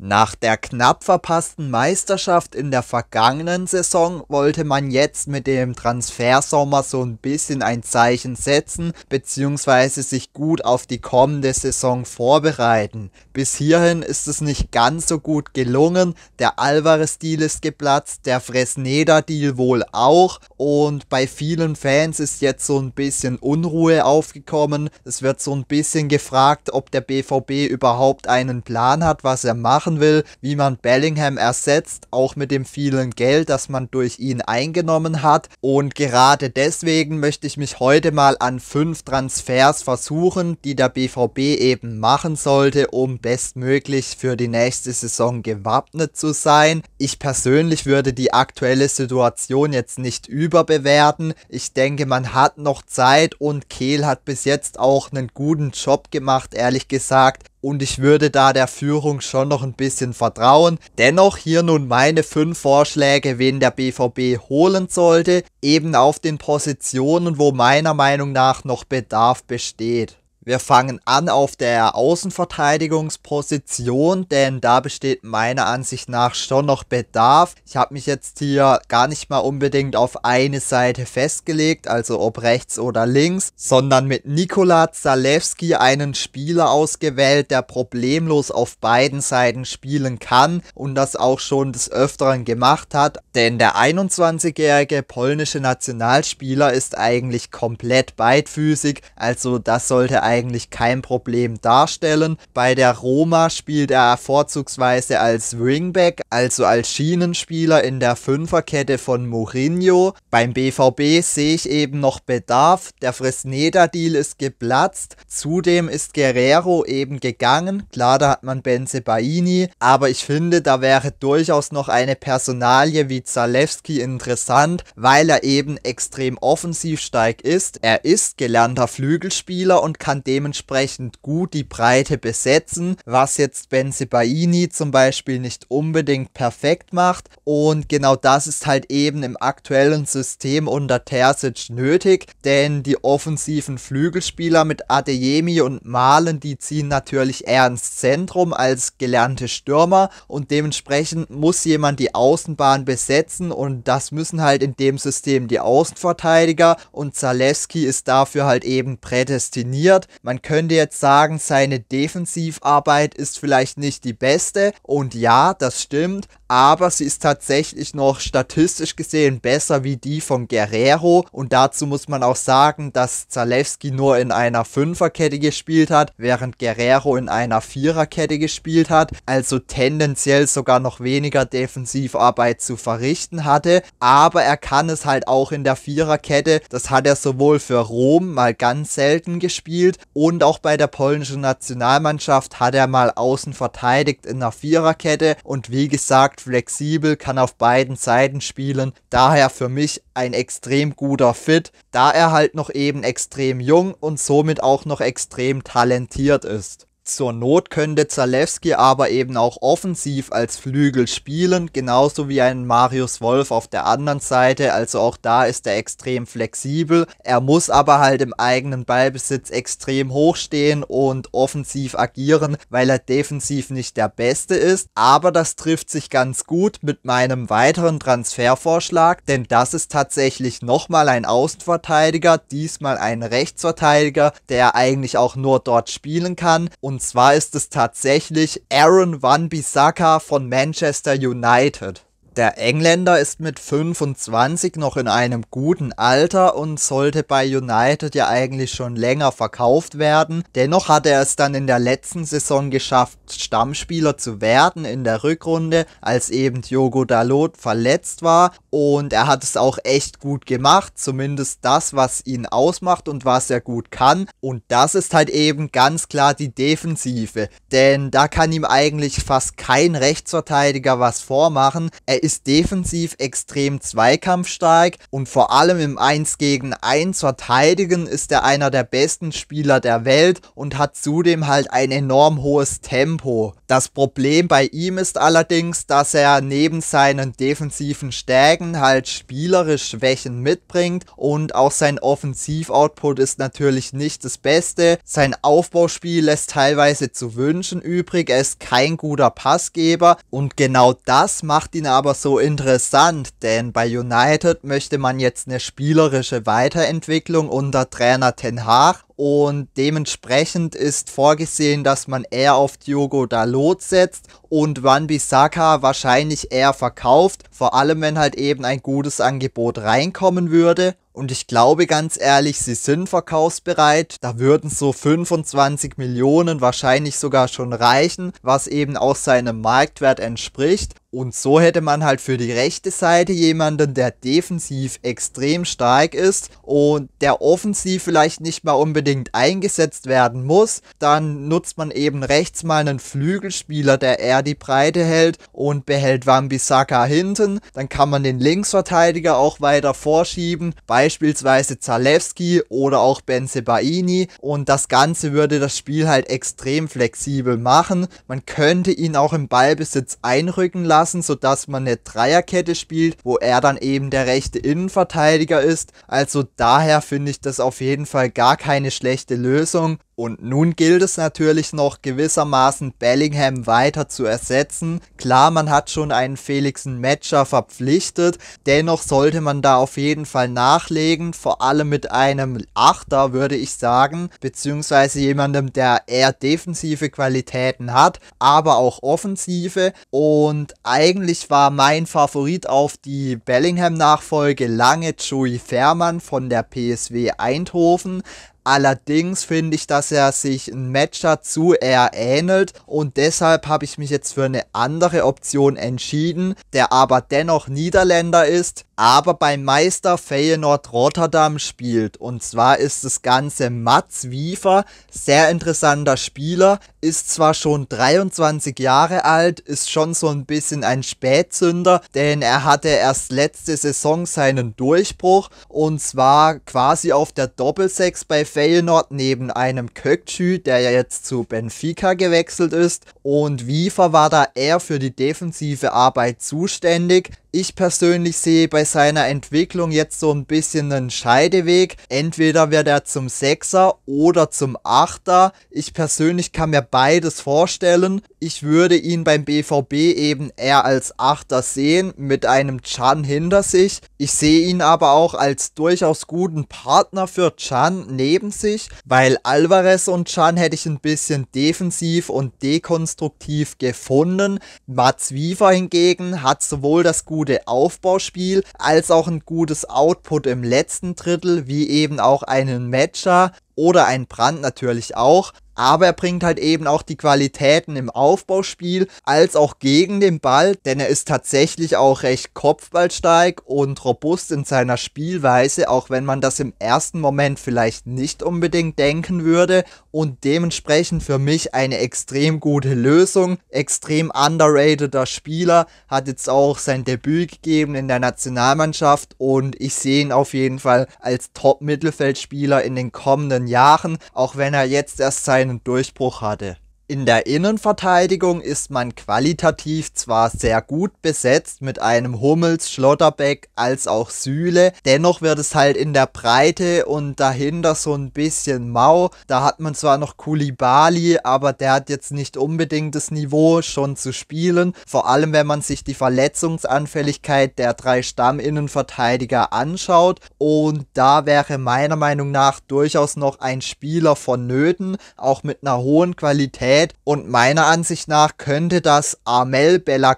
Nach der knapp verpassten Meisterschaft in der vergangenen Saison wollte man jetzt mit dem Transfersommer so ein bisschen ein Zeichen setzen bzw. sich gut auf die kommende Saison vorbereiten. Bis hierhin ist es nicht ganz so gut gelungen, der Alvarez-Deal ist geplatzt, der Fresneda-Deal wohl auch und bei vielen Fans ist jetzt so ein bisschen Unruhe aufgekommen. Es wird so ein bisschen gefragt, ob der BVB überhaupt einen Plan hat, was er macht machen will, wie man Bellingham ersetzt, auch mit dem vielen Geld, das man durch ihn eingenommen hat. Und gerade deswegen möchte ich mich heute mal an fünf Transfers versuchen, die der BVB eben machen sollte, um bestmöglich für die nächste Saison gewappnet zu sein. Ich persönlich würde die aktuelle Situation jetzt nicht überbewerten. Ich denke, man hat noch Zeit und Kehl hat bis jetzt auch einen guten Job gemacht, ehrlich gesagt, und ich würde da der Führung schon noch ein bisschen vertrauen. Dennoch hier nun meine fünf Vorschläge, wen der BVB holen sollte, eben auf den Positionen, wo meiner Meinung nach noch Bedarf besteht. Wir fangen an auf der Außenverteidigungsposition, denn da besteht meiner Ansicht nach schon noch Bedarf. Ich habe mich jetzt hier gar nicht mal unbedingt auf eine Seite festgelegt, also ob rechts oder links, sondern mit Nikola Zalewski einen Spieler ausgewählt, der problemlos auf beiden Seiten spielen kann und das auch schon des Öfteren gemacht hat. Denn der 21-jährige polnische Nationalspieler ist eigentlich komplett beidfüßig, also das sollte eigentlich eigentlich kein Problem darstellen. Bei der Roma spielt er vorzugsweise als Wingback, also als Schienenspieler in der Fünferkette von Mourinho. Beim BVB sehe ich eben noch Bedarf. Der Fresneda-Deal ist geplatzt. Zudem ist Guerrero eben gegangen. Klar, da hat man Benze Baini, aber ich finde, da wäre durchaus noch eine Personalie wie Zalewski interessant, weil er eben extrem offensivsteig ist. Er ist gelernter Flügelspieler und kann dementsprechend gut die Breite besetzen, was jetzt Benzebaini zum Beispiel nicht unbedingt perfekt macht. Und genau das ist halt eben im aktuellen System unter Terzic nötig, denn die offensiven Flügelspieler mit Adeyemi und Malen, die ziehen natürlich eher ins Zentrum als gelernte Stürmer und dementsprechend muss jemand die Außenbahn besetzen und das müssen halt in dem System die Außenverteidiger und Zaleski ist dafür halt eben prädestiniert man könnte jetzt sagen, seine Defensivarbeit ist vielleicht nicht die beste. Und ja, das stimmt. Aber sie ist tatsächlich noch statistisch gesehen besser wie die von Guerrero. Und dazu muss man auch sagen, dass Zalewski nur in einer Fünferkette gespielt hat, während Guerrero in einer Viererkette gespielt hat. Also tendenziell sogar noch weniger Defensivarbeit zu verrichten hatte. Aber er kann es halt auch in der Viererkette. Das hat er sowohl für Rom mal ganz selten gespielt, und auch bei der polnischen Nationalmannschaft hat er mal außen verteidigt in einer Viererkette und wie gesagt flexibel, kann auf beiden Seiten spielen. Daher für mich ein extrem guter Fit, da er halt noch eben extrem jung und somit auch noch extrem talentiert ist. Zur Not könnte Zalewski aber eben auch offensiv als Flügel spielen, genauso wie ein Marius Wolf auf der anderen Seite, also auch da ist er extrem flexibel. Er muss aber halt im eigenen Ballbesitz extrem hochstehen und offensiv agieren, weil er defensiv nicht der Beste ist. Aber das trifft sich ganz gut mit meinem weiteren Transfervorschlag, denn das ist tatsächlich nochmal ein Außenverteidiger, diesmal ein Rechtsverteidiger, der eigentlich auch nur dort spielen kann und und zwar ist es tatsächlich Aaron Van bissaka von Manchester United. Der Engländer ist mit 25 noch in einem guten Alter und sollte bei United ja eigentlich schon länger verkauft werden. Dennoch hat er es dann in der letzten Saison geschafft, Stammspieler zu werden in der Rückrunde, als eben Diogo Dalot verletzt war. Und er hat es auch echt gut gemacht, zumindest das, was ihn ausmacht und was er gut kann. Und das ist halt eben ganz klar die Defensive. Denn da kann ihm eigentlich fast kein Rechtsverteidiger was vormachen. Er ist defensiv extrem zweikampfstark und vor allem im 1 gegen 1 verteidigen ist er einer der besten Spieler der Welt und hat zudem halt ein enorm hohes Tempo. Das Problem bei ihm ist allerdings, dass er neben seinen defensiven Stärken halt spielerisch Schwächen mitbringt und auch sein Offensivoutput ist natürlich nicht das Beste. Sein Aufbauspiel lässt teilweise zu wünschen übrig, er ist kein guter Passgeber und genau das macht ihn aber so interessant, denn bei United möchte man jetzt eine spielerische Weiterentwicklung unter Trainer Ten Hag und dementsprechend ist vorgesehen, dass man eher auf Diogo Dalot setzt und Van Bissaka wahrscheinlich eher verkauft, vor allem wenn halt eben ein gutes Angebot reinkommen würde. Und ich glaube ganz ehrlich, sie sind verkaufsbereit. Da würden so 25 Millionen wahrscheinlich sogar schon reichen, was eben auch seinem Marktwert entspricht. Und so hätte man halt für die rechte Seite jemanden, der defensiv extrem stark ist und der offensiv vielleicht nicht mal unbedingt unbedingt eingesetzt werden muss, dann nutzt man eben rechts mal einen Flügelspieler, der eher die Breite hält und behält Wambisaka hinten. Dann kann man den Linksverteidiger auch weiter vorschieben, beispielsweise Zalewski oder auch Benzebaini. Und das Ganze würde das Spiel halt extrem flexibel machen. Man könnte ihn auch im Ballbesitz einrücken lassen, sodass man eine Dreierkette spielt, wo er dann eben der rechte Innenverteidiger ist. Also daher finde ich das auf jeden Fall gar keine schlechte Lösung und nun gilt es natürlich noch gewissermaßen Bellingham weiter zu ersetzen. Klar, man hat schon einen Felixen Matcher verpflichtet, dennoch sollte man da auf jeden Fall nachlegen, vor allem mit einem Achter würde ich sagen, beziehungsweise jemandem, der eher defensive Qualitäten hat, aber auch offensive. Und eigentlich war mein Favorit auf die Bellingham-Nachfolge lange Joey Fährmann von der PSW Eindhoven. Allerdings finde ich das dass er sich ein Matcher zu eher ähnelt und deshalb habe ich mich jetzt für eine andere Option entschieden, der aber dennoch Niederländer ist aber beim Meister Feyenoord Rotterdam spielt. Und zwar ist das Ganze Mats Wiefer, sehr interessanter Spieler, ist zwar schon 23 Jahre alt, ist schon so ein bisschen ein Spätzünder, denn er hatte erst letzte Saison seinen Durchbruch und zwar quasi auf der Doppelsechs bei Feyenoord neben einem Kökçü, der ja jetzt zu Benfica gewechselt ist. Und Wiefer war da eher für die defensive Arbeit zuständig. Ich persönlich sehe bei seiner Entwicklung jetzt so ein bisschen einen Scheideweg. Entweder wird er zum Sechser oder zum Achter. Ich persönlich kann mir beides vorstellen. Ich würde ihn beim BVB eben eher als Achter sehen, mit einem Chan hinter sich. Ich sehe ihn aber auch als durchaus guten Partner für Chan neben sich, weil Alvarez und Chan hätte ich ein bisschen defensiv und dekonstruktiv gefunden. Mats Wiefer hingegen hat sowohl das gute gute Aufbauspiel als auch ein gutes Output im letzten Drittel, wie eben auch einen Matcher oder ein Brand natürlich auch. Aber er bringt halt eben auch die Qualitäten im Aufbauspiel als auch gegen den Ball, denn er ist tatsächlich auch recht kopfballsteig und robust in seiner Spielweise, auch wenn man das im ersten Moment vielleicht nicht unbedingt denken würde. Und dementsprechend für mich eine extrem gute Lösung. Extrem underrateder Spieler, hat jetzt auch sein Debüt gegeben in der Nationalmannschaft und ich sehe ihn auf jeden Fall als Top-Mittelfeldspieler in den kommenden Jahren, auch wenn er jetzt erst seinen Durchbruch hatte. In der Innenverteidigung ist man qualitativ zwar sehr gut besetzt mit einem Hummels, Schlotterbeck als auch Sühle, dennoch wird es halt in der Breite und dahinter so ein bisschen mau. Da hat man zwar noch Kulibali, aber der hat jetzt nicht unbedingt das Niveau schon zu spielen, vor allem wenn man sich die Verletzungsanfälligkeit der drei Stamminnenverteidiger anschaut und da wäre meiner Meinung nach durchaus noch ein Spieler vonnöten, auch mit einer hohen Qualität Qualität und meiner Ansicht nach könnte das Armel Bella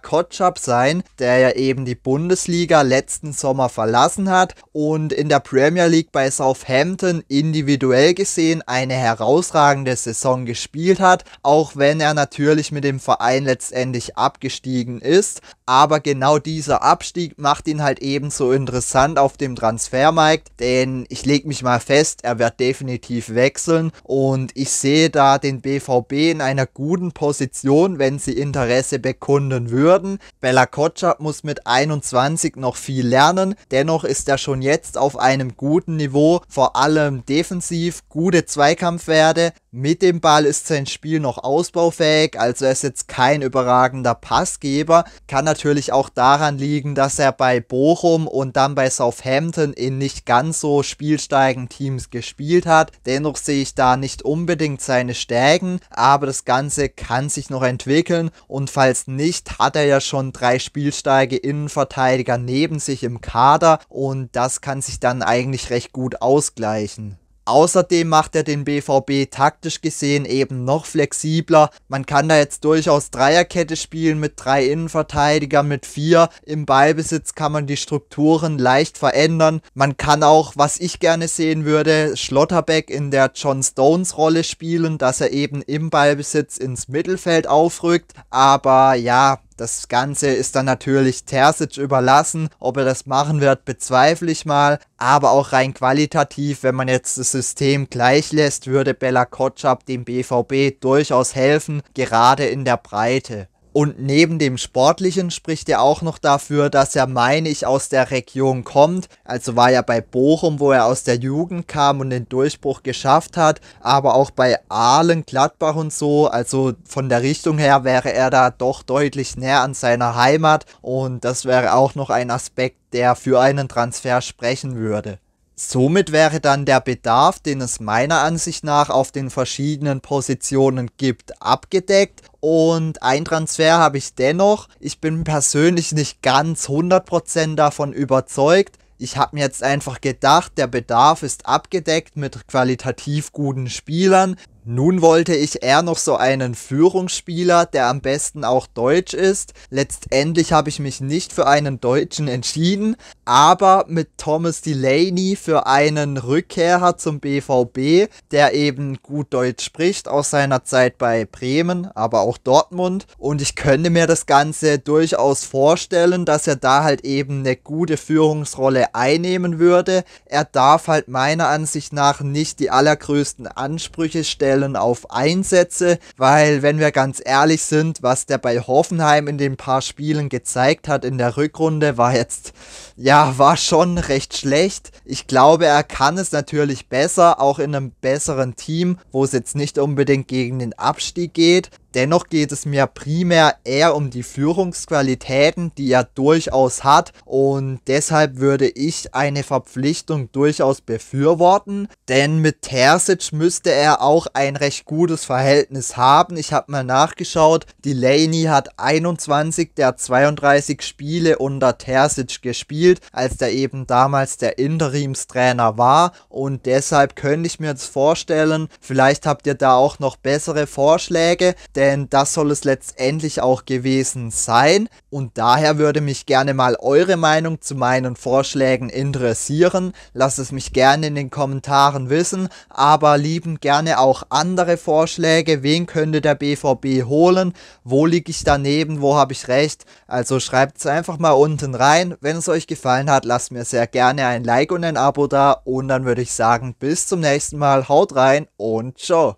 sein, der ja eben die Bundesliga letzten Sommer verlassen hat und in der Premier League bei Southampton individuell gesehen eine herausragende Saison gespielt hat, auch wenn er natürlich mit dem Verein letztendlich abgestiegen ist. Aber genau dieser Abstieg macht ihn halt ebenso interessant auf dem Transfermarkt, denn ich lege mich mal fest, er wird definitiv wechseln und ich sehe da den BVB in einem einer guten Position, wenn sie Interesse bekunden würden. Bella Kotschap muss mit 21 noch viel lernen, dennoch ist er schon jetzt auf einem guten Niveau, vor allem defensiv, gute Zweikampfwerte, mit dem Ball ist sein Spiel noch ausbaufähig, also er ist jetzt kein überragender Passgeber. Kann natürlich auch daran liegen, dass er bei Bochum und dann bei Southampton in nicht ganz so spielsteigen Teams gespielt hat. Dennoch sehe ich da nicht unbedingt seine Stärken, aber das Ganze kann sich noch entwickeln und falls nicht, hat er ja schon drei spielsteige Innenverteidiger neben sich im Kader und das kann sich dann eigentlich recht gut ausgleichen. Außerdem macht er den BVB taktisch gesehen eben noch flexibler. Man kann da jetzt durchaus Dreierkette spielen mit drei Innenverteidigern, mit vier. Im Ballbesitz kann man die Strukturen leicht verändern. Man kann auch, was ich gerne sehen würde, Schlotterbeck in der John Stones Rolle spielen, dass er eben im Ballbesitz ins Mittelfeld aufrückt. Aber ja, das Ganze ist dann natürlich Terzic überlassen. Ob er das machen wird, bezweifle ich mal. Aber auch rein qualitativ, wenn man jetzt das System gleich lässt, würde Bella Kotschab dem BVB durchaus helfen, gerade in der Breite. Und neben dem Sportlichen spricht er auch noch dafür, dass er, meine ich, aus der Region kommt. Also war er bei Bochum, wo er aus der Jugend kam und den Durchbruch geschafft hat, aber auch bei Aalen, Gladbach und so. Also von der Richtung her wäre er da doch deutlich näher an seiner Heimat und das wäre auch noch ein Aspekt, der für einen Transfer sprechen würde. Somit wäre dann der Bedarf, den es meiner Ansicht nach auf den verschiedenen Positionen gibt, abgedeckt. Und ein Transfer habe ich dennoch. Ich bin persönlich nicht ganz 100% davon überzeugt. Ich habe mir jetzt einfach gedacht, der Bedarf ist abgedeckt mit qualitativ guten Spielern. Nun wollte ich eher noch so einen Führungsspieler, der am besten auch deutsch ist. Letztendlich habe ich mich nicht für einen Deutschen entschieden, aber mit Thomas Delaney für einen Rückkehrer zum BVB, der eben gut Deutsch spricht aus seiner Zeit bei Bremen, aber auch Dortmund. Und ich könnte mir das Ganze durchaus vorstellen, dass er da halt eben eine gute Führungsrolle einnehmen würde. Er darf halt meiner Ansicht nach nicht die allergrößten Ansprüche stellen umstellen auf Einsätze, weil wenn wir ganz ehrlich sind, was der bei Hoffenheim in den paar Spielen gezeigt hat in der Rückrunde, war jetzt, ja, war schon recht schlecht. Ich glaube, er kann es natürlich besser, auch in einem besseren Team, wo es jetzt nicht unbedingt gegen den Abstieg geht. Dennoch geht es mir primär eher um die Führungsqualitäten, die er durchaus hat und deshalb würde ich eine Verpflichtung durchaus befürworten, denn mit Terzic müsste er auch ein recht gutes Verhältnis haben. Ich habe mal nachgeschaut, Delaney hat 21 der 32 Spiele unter Terzic gespielt, als er eben damals der Interimstrainer war und deshalb könnte ich mir jetzt vorstellen, vielleicht habt ihr da auch noch bessere Vorschläge, denn das soll es letztendlich auch gewesen sein und daher würde mich gerne mal eure Meinung zu meinen Vorschlägen interessieren. Lasst es mich gerne in den Kommentaren wissen, aber lieben gerne auch andere Vorschläge. Wen könnte der BVB holen? Wo liege ich daneben? Wo habe ich recht? Also schreibt es einfach mal unten rein. Wenn es euch gefallen hat, lasst mir sehr gerne ein Like und ein Abo da und dann würde ich sagen, bis zum nächsten Mal. Haut rein und ciao.